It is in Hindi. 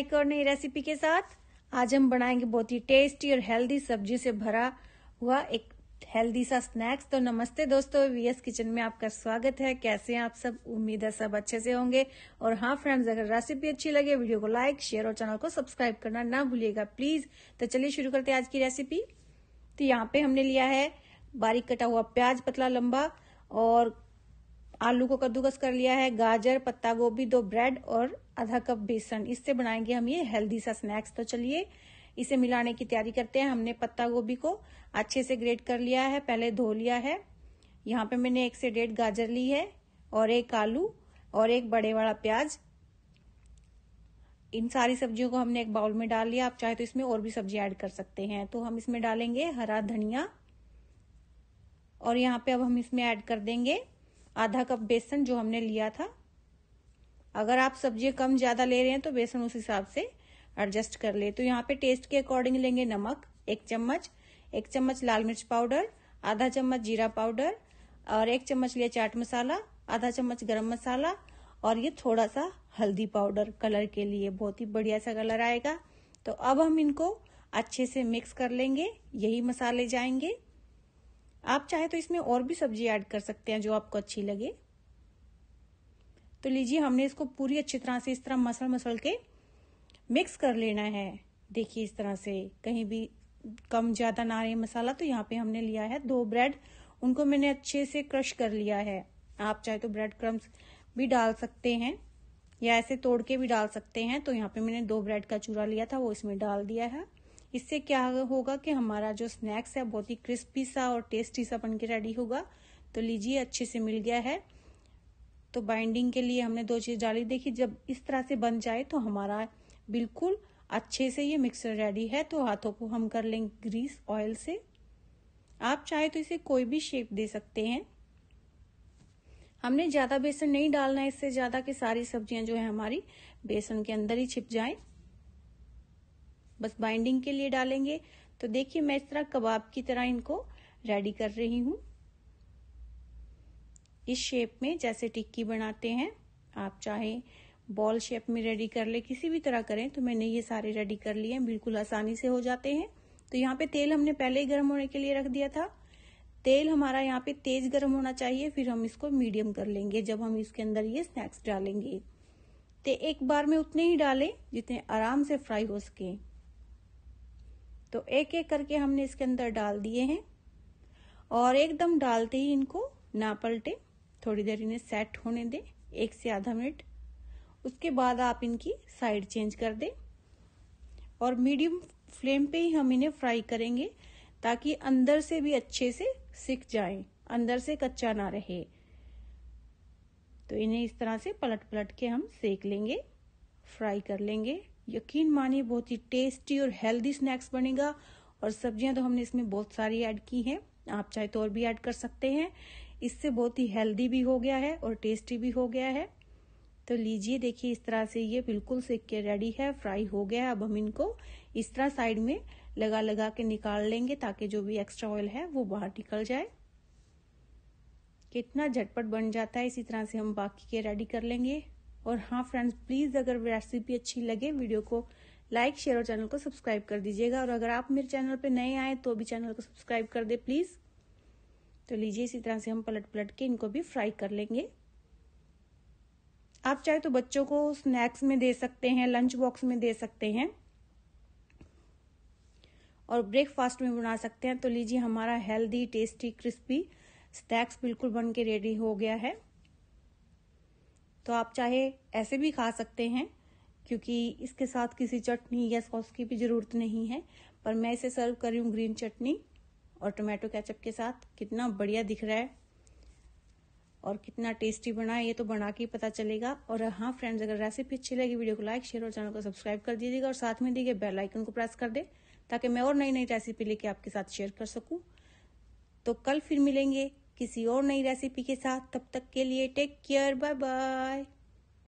एक और नई रेसिपी के साथ आज हम बनाएंगे बहुत ही टेस्टी और हेल्दी सब्जी से भरा हुआ एक हेल्दी सा स्नैक्स तो नमस्ते दोस्तों वीएस किचन में आपका स्वागत है कैसे हैं आप सब उम्मीद है सब अच्छे से होंगे और हाँ फ्रेंड्स अगर रेसिपी अच्छी लगे वीडियो को लाइक शेयर और चैनल को सब्सक्राइब करना ना भूलिएगा प्लीज तो चलिए शुरू करते हैं आज की रेसिपी तो यहाँ पे हमने लिया है बारीक कटा हुआ प्याज पतला लंबा और आलू को कद्दूकस कर लिया है गाजर पत्ता गोभी दो ब्रेड और आधा कप बेसन इससे बनाएंगे हम ये हेल्दी सा स्नैक्स तो चलिए इसे मिलाने की तैयारी करते हैं हमने पत्ता गोभी को अच्छे से ग्रेट कर लिया है पहले धो लिया है यहाँ पे मैंने एक से डेढ़ गाजर ली है और एक आलू और एक बड़े वाला प्याज इन सारी सब्जियों को हमने एक बाउल में डाल लिया आप चाहे तो इसमें और भी सब्जी ऐड कर सकते हैं तो हम इसमें डालेंगे हरा धनिया और यहाँ पे अब हम इसमें ऐड कर देंगे आधा कप बेसन जो हमने लिया था अगर आप सब्जियां कम ज्यादा ले रहे हैं तो बेसन उस हिसाब से एडजस्ट कर ले तो यहाँ पे टेस्ट के अकॉर्डिंग लेंगे नमक एक चम्मच एक चम्मच लाल मिर्च पाउडर आधा चम्मच जीरा पाउडर और एक चम्मच लिया चाट मसाला आधा चम्मच गरम मसाला और ये थोड़ा सा हल्दी पाउडर कलर के लिए बहुत ही बढ़िया सा कलर आएगा तो अब हम इनको अच्छे से मिक्स कर लेंगे यही मसाले जाएंगे आप चाहे तो इसमें और भी सब्जी ऐड कर सकते हैं जो आपको अच्छी लगे तो लीजिए हमने इसको पूरी अच्छी तरह से इस तरह मसल मसल के मिक्स कर लेना है देखिए इस तरह से कहीं भी कम ज्यादा ना रहे मसाला तो यहाँ पे हमने लिया है दो ब्रेड उनको मैंने अच्छे से क्रश कर लिया है आप चाहे तो ब्रेड क्रम्स भी डाल सकते हैं या ऐसे तोड़ के भी डाल सकते हैं तो यहाँ पे मैंने दो ब्रेड का चूरा लिया था वो इसमें डाल दिया है इससे क्या होगा कि हमारा जो स्नैक्स है बहुत ही क्रिस्पी सा और टेस्टी सा बन के रेडी होगा तो लीजिए अच्छे से मिल गया है तो बाइंडिंग के लिए हमने दो चीज़ डाली देखी जब इस तरह से बन जाए तो हमारा बिल्कुल अच्छे से ये मिक्सर रेडी है तो हाथों को हम कर लेंगे ग्रीस ऑयल से आप चाहे तो इसे कोई भी शेप दे सकते हैं हमने ज़्यादा बेसन नहीं डालना है इससे ज़्यादा कि सारी सब्जियां जो है हमारी बेसन के अंदर ही छिप जाएं बस बाइंडिंग के लिए डालेंगे तो देखिए मैं इस तरह कबाब की तरह इनको रेडी कर रही हूं इस शेप में जैसे टिक्की बनाते हैं आप चाहे बॉल शेप में रेडी कर ले किसी भी तरह करें तो मैंने ये सारे रेडी कर लिए बिल्कुल आसानी से हो जाते हैं तो यहाँ पे तेल हमने पहले ही गर्म होने के लिए रख दिया था तेल हमारा यहाँ पे तेज गर्म होना चाहिए फिर हम इसको मीडियम कर लेंगे जब हम इसके अंदर ये स्नैक्स डालेंगे तो एक बार में उतने ही डालें जितने आराम से फ्राई हो सकें तो एक एक करके हमने इसके अंदर डाल दिए हैं और एकदम डालते ही इनको ना पलटे थोड़ी देर इन्हें सेट होने दें एक से आधा मिनट उसके बाद आप इनकी साइड चेंज कर दें और मीडियम फ्लेम पे ही हम इन्हें फ्राई करेंगे ताकि अंदर से भी अच्छे से सिक जाए अंदर से कच्चा ना रहे तो इन्हें इस तरह से पलट पलट के हम सेक लेंगे फ्राई कर लेंगे यकीन मानिए बहुत ही टेस्टी और हेल्दी स्नैक्स बनेगा और सब्जियां तो हमने इसमें बहुत सारी ऐड की हैं आप चाहे तो और भी ऐड कर सकते हैं इससे बहुत ही हेल्दी भी हो गया है और टेस्टी भी हो गया है तो लीजिए देखिए इस तरह से ये बिल्कुल सेक के रेडी है फ्राई हो गया है अब हम इनको इस तरह साइड में लगा लगा के निकाल लेंगे ताकि जो भी एक्स्ट्रा ऑयल है वो बाहर निकल जाए कितना झटपट बन जाता है इसी तरह से हम बाकी के रेडी कर लेंगे और हाँ फ्रेंड्स प्लीज़ अगर रेसिपी अच्छी लगे वीडियो को लाइक शेयर और चैनल को सब्सक्राइब कर दीजिएगा और अगर आप मेरे चैनल पर नए आए तो भी चैनल को सब्सक्राइब कर दे प्लीज़ तो लीजिए इसी तरह से हम पलट पलट के इनको भी फ्राई कर लेंगे आप चाहे तो बच्चों को स्नैक्स में दे सकते हैं लंच बॉक्स में दे सकते हैं और ब्रेकफास्ट में बना सकते हैं तो लीजिए हमारा हेल्दी टेस्टी क्रिस्पी स्नैक्स बिल्कुल बन के रेडी हो गया है तो आप चाहे ऐसे भी खा सकते हैं क्योंकि इसके साथ किसी चटनी या सॉस की भी ज़रूरत नहीं है पर मैं इसे सर्व कर रही हूँ ग्रीन चटनी और टोमेटो कैचअप के साथ कितना बढ़िया दिख रहा है और कितना टेस्टी बना है ये तो बना के पता चलेगा और हाँ फ्रेंड्स अगर रेसिपी अच्छी लगी वीडियो को लाइक शेयर और चैनल को सब्सक्राइब कर दीजिएगा और साथ में दीजिए बेल आइकन को प्रेस कर दे ताकि मैं और नई नई रेसिपी लेके आपके साथ शेयर कर सकूँ तो कल फिर मिलेंगे किसी और नई रेसिपी के साथ तब तक के लिए टेक केयर बाय बाय